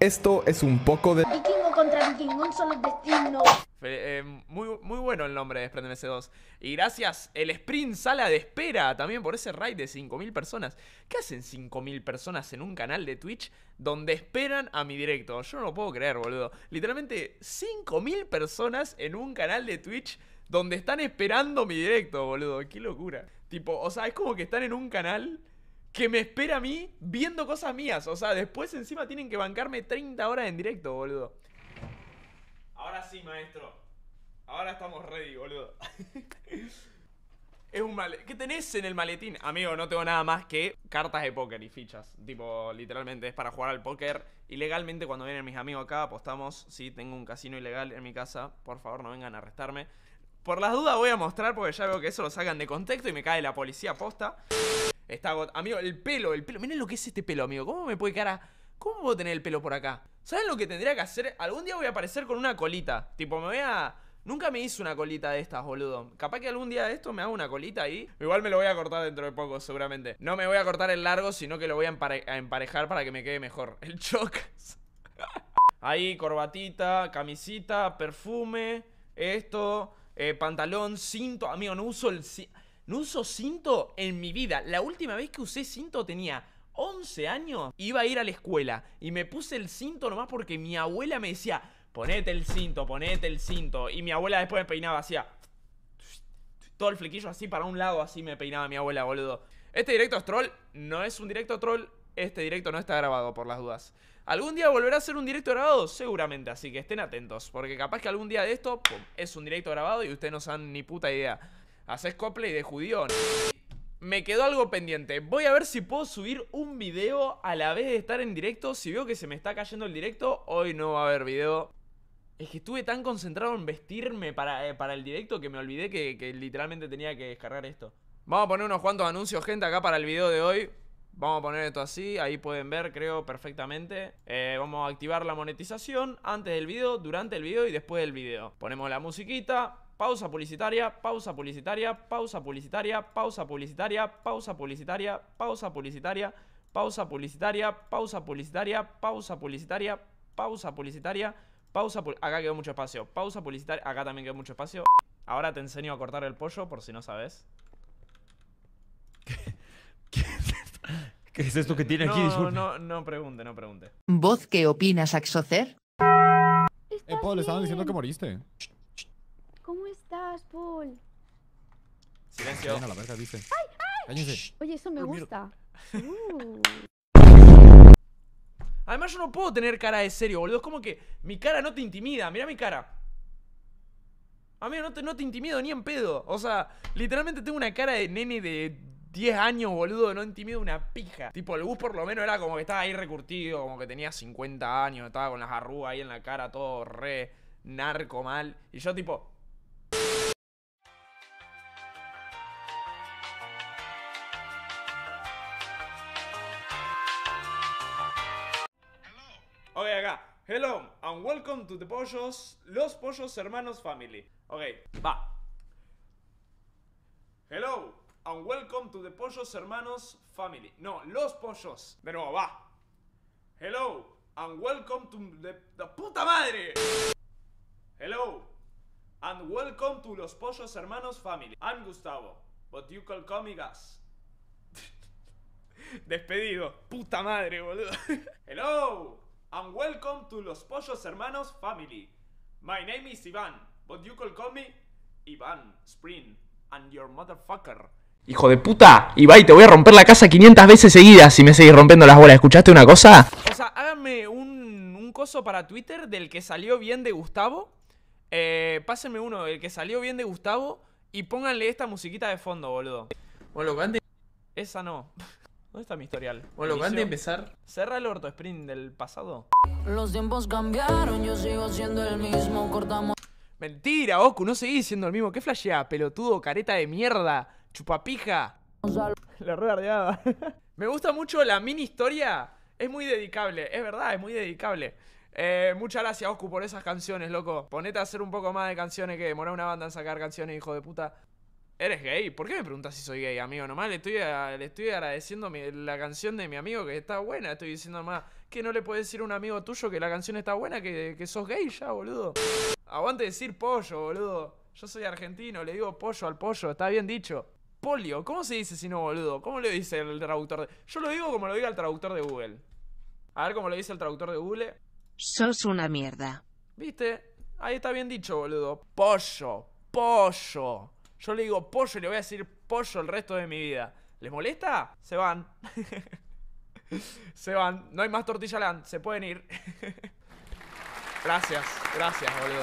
Esto es un poco de... Vikingo contra vikingo, un solo destino. Eh, muy, muy, bueno el nombre de ms 2 Y gracias, el Sprint Sala de Espera también por ese raid de 5.000 personas. ¿Qué hacen 5.000 personas en un canal de Twitch donde esperan a mi directo? Yo no lo puedo creer, boludo. Literalmente 5.000 personas en un canal de Twitch donde están esperando mi directo, boludo. Qué locura. Tipo, o sea, es como que están en un canal que me espera a mí viendo cosas mías. O sea, después encima tienen que bancarme 30 horas en directo, boludo. Ahora sí, maestro. Ahora estamos ready, boludo. es un maletín. ¿Qué tenés en el maletín? Amigo, no tengo nada más que cartas de póker y fichas. Tipo, literalmente es para jugar al póker ilegalmente cuando vienen mis amigos acá. Apostamos, sí, tengo un casino ilegal en mi casa. Por favor, no vengan a arrestarme. Por las dudas voy a mostrar porque ya veo que eso lo sacan de contexto y me cae la policía posta. Está Amigo, el pelo, el pelo. Miren lo que es este pelo, amigo. ¿Cómo me puede quedar a... ¿Cómo puedo tener el pelo por acá? ¿Saben lo que tendría que hacer? Algún día voy a aparecer con una colita. Tipo, me voy a... Nunca me hice una colita de estas, boludo. Capaz que algún día de esto me hago una colita ahí. Igual me lo voy a cortar dentro de poco, seguramente. No me voy a cortar el largo, sino que lo voy a, emparejar para que me quede mejor. El choc ahí, corbatita, camisita, perfume, esto, eh, pantalón, cinto. Amigo, no uso el... No uso cinto en mi vida. La última vez que usé cinto tenía 11 años. Iba a ir a la escuela y me puse el cinto nomás porque mi abuela me decía, ponete el cinto, ponete el cinto. Y mi abuela después me peinaba, hacía todo el flequillo así para un lado, así me peinaba mi abuela, boludo. Este directo es troll, no es un directo troll, este directo no está grabado por las dudas. ¿Algún día volverá a ser un directo grabado? Seguramente, así que estén atentos, porque capaz que algún día de esto, es un directo grabado y ustedes no saben ni puta idea haces cosplay de judío. Me quedó algo pendiente. Voy a ver si puedo subir un video a la vez de estar en directo. Si veo que se me está cayendo el directo, hoy no va a haber video. Es que estuve tan concentrado en vestirme para, eh, el directo que me olvidé que, que literalmente tenía que descargar esto. Vamos a poner unos cuantos anuncios, gente, acá para el video de hoy. Vamos a poner esto así, ahí pueden ver creo perfectamente Vamos a activar la monetización antes del video, durante el video y después del video Ponemos la musiquita, pausa publicitaria, pausa publicitaria, pausa publicitaria, pausa publicitaria, pausa publicitaria, pausa publicitaria, pausa publicitaria, pausa publicitaria, pausa publicitaria, pausa publicitaria, pausa acá quedó mucho espacio, pausa publicitaria, acá también quedó mucho espacio. Ahora te enseño a cortar el pollo por si no sabes. ¿Qué es esto que tiene aquí? No, Disculpe. no, no pregunte, no pregunte. ¿Vos qué opinas, Axocer? Eh, Paul, le estaban diciendo que moriste. ¿Cómo estás, Paul? Silencio. Ay, a la verga, dice. Oye, eso me gusta. Además, yo no puedo tener cara de serio, boludo. Es como que mi cara no te intimida. Mira mi cara. Amigo, no te, no te intimido ni en pedo. O sea, literalmente tengo una cara de nene de 10 años, boludo, no intimido una pija. Tipo, el bus por lo menos era como que estaba ahí recurtido, como que tenía 50 años, estaba con las arrugas ahí en la cara, todo re narco mal. Y yo tipo... Ok, acá. Hello and welcome to the Pollos, Los Pollos Hermanos Family. Ok, va. Hello and welcome to the Pollos Hermanos family. No, los pollos. De nuevo, va. Hello and welcome to the, puta madre. Hello and welcome to los Pollos Hermanos family. I'm Gustavo, but you can call me Gas. Despedido. Puta madre, boludo. Hello and welcome to los Pollos Hermanos family. My name is Ivan, but you can call me Ivan Spring and your motherfucker. Hijo de puta, Ibai, te voy a romper la casa 500 veces seguidas si me seguís rompiendo las bolas. ¿Escuchaste una cosa? O sea, háganme un, coso para Twitter del que salió bien de Gustavo. Eh, pásenme uno del que salió bien de Gustavo y pónganle esta musiquita de fondo, boludo. O Esa no. ¿Dónde está mi historial? Bueno, lo de empezar... Cerra el orto sprint del pasado. Los tiempos cambiaron, yo sigo siendo el mismo, cortamos... Mentira, oku no seguís siendo el mismo. ¿Qué flashea, pelotudo, careta de mierda, chupapija? La reardeada. Me gusta mucho la mini historia. Es muy dedicable, es verdad, es muy dedicable. Eh, muchas gracias, oku por esas canciones, loco. Ponete a hacer un poco más de canciones que demora una banda en sacar canciones, hijo de puta. ¿Eres gay? ¿Por qué me preguntas si soy gay, amigo? Nomás le estoy, le estoy agradeciendo la canción de mi amigo que está buena. Estoy diciendo más que no le puedes decir a un amigo tuyo que la canción está buena, que, que sos gay ya, boludo. Aguante decir pollo, boludo. Yo soy argentino, le digo pollo al pollo, está bien dicho. Polio, ¿cómo se dice si no, boludo? ¿Cómo le dice el traductor? De... Yo lo digo como lo diga el traductor de Google. A ver cómo lo dice el traductor de Google. Sos una mierda. ¿Viste? Ahí está bien dicho, boludo. Pollo, pollo. Yo le digo pollo y le voy a decir pollo el resto de mi vida. ¿Les molesta? Se van. se van. No hay más tortilla land. Se pueden ir. Gracias, gracias, boludo.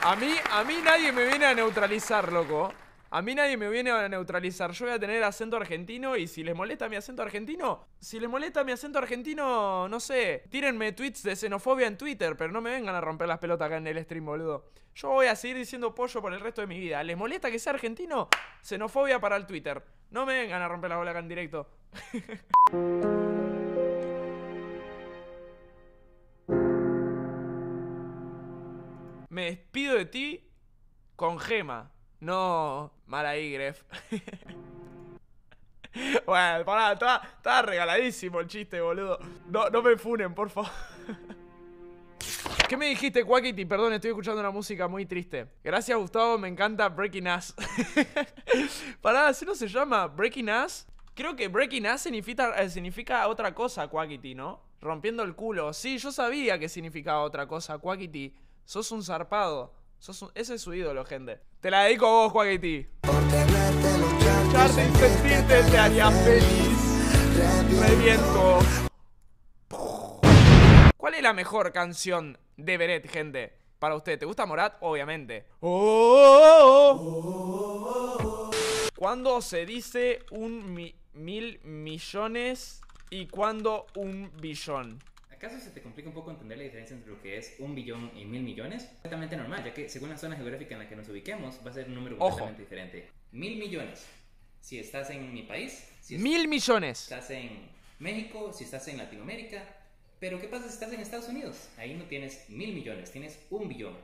A mí, a mí nadie me viene a neutralizar, loco. A mí nadie me viene a neutralizar. Yo voy a tener acento argentino y si les molesta mi acento argentino, si les molesta mi acento argentino, no sé, tírenme tweets de xenofobia en Twitter, pero no me vengan a romper las pelotas acá en el stream, boludo. Yo voy a seguir diciendo pollo por el resto de mi vida. ¿Les molesta que sea argentino? Xenofobia para el Twitter. No me vengan a romper la bola acá en directo. Me despido de ti con gema. No, mala ahí, bueno, pará, estaba, regaladísimo el chiste, boludo. No, me funen, por favor. ¿Qué me dijiste, Quackity? Perdón, estoy escuchando una música muy triste. Gracias, Gustavo, me encanta Breaking Ass. Pará, si no se llama Breaking Ass? Creo que Breaking Ass significa, eh, significa otra cosa, Quackity, ¿no? Rompiendo el culo. Sí, yo sabía que significaba otra cosa, Quackity. Sos un zarpado. Sos Ese es su ídolo, gente. Te la dedico a vos, Juaguiti. feliz. ¿Cuál es la mejor canción de Beret, gente? Para usted, ¿te gusta Morat? Obviamente. ¿Cuándo Cuando se dice un mil millones y cuando un billón. ¿Acaso se te complica un poco entender la diferencia entre lo que es un billón y mil millones? Exactamente normal, ya que según la zona geográfica en la que nos ubiquemos, va a ser un número completamente diferente. Mil millones, si estás en mi país. Si mil millones. Estás en México, si estás en Latinoamérica. Pero ¿qué pasa si estás en Estados Unidos? Ahí no tienes mil millones, tienes un billón.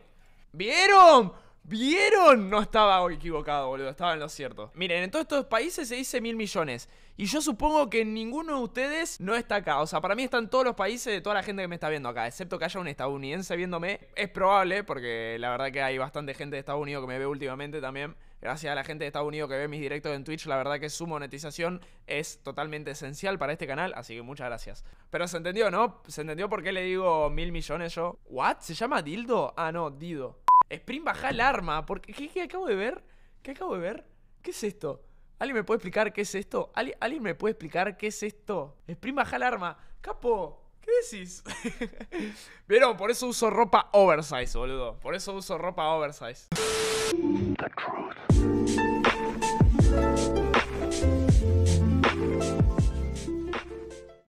¿Vieron? ¿Vieron? No estaba equivocado, boludo. Estaba en lo cierto. Miren, en todos estos países se dice mil millones. Y yo supongo que ninguno de ustedes no está acá. O sea, para mí están todos los países de toda la gente que me está viendo acá. Excepto que haya un estadounidense viéndome. Es probable, porque la verdad que hay bastante gente de Estados Unidos que me ve últimamente también. Gracias a la gente de Estados Unidos que ve mis directos en Twitch, la verdad que su monetización es totalmente esencial para este canal, así que muchas gracias. Pero se entendió, ¿no? ¿Se entendió por qué le digo mil millones yo? ¿What? ¿Se llama Dildo? Ah, no, Dido. Spring baja el arma. Porque, ¿qué, acabo de ver? ¿Qué acabo de ver? ¿Qué es esto? ¿Alguien me puede explicar qué es esto? ¿Alguien, me puede explicar qué es esto? Spring baja el arma. Capo, ¿Qué decís? Vieron, por eso uso ropa oversize, boludo. Por eso uso ropa oversize.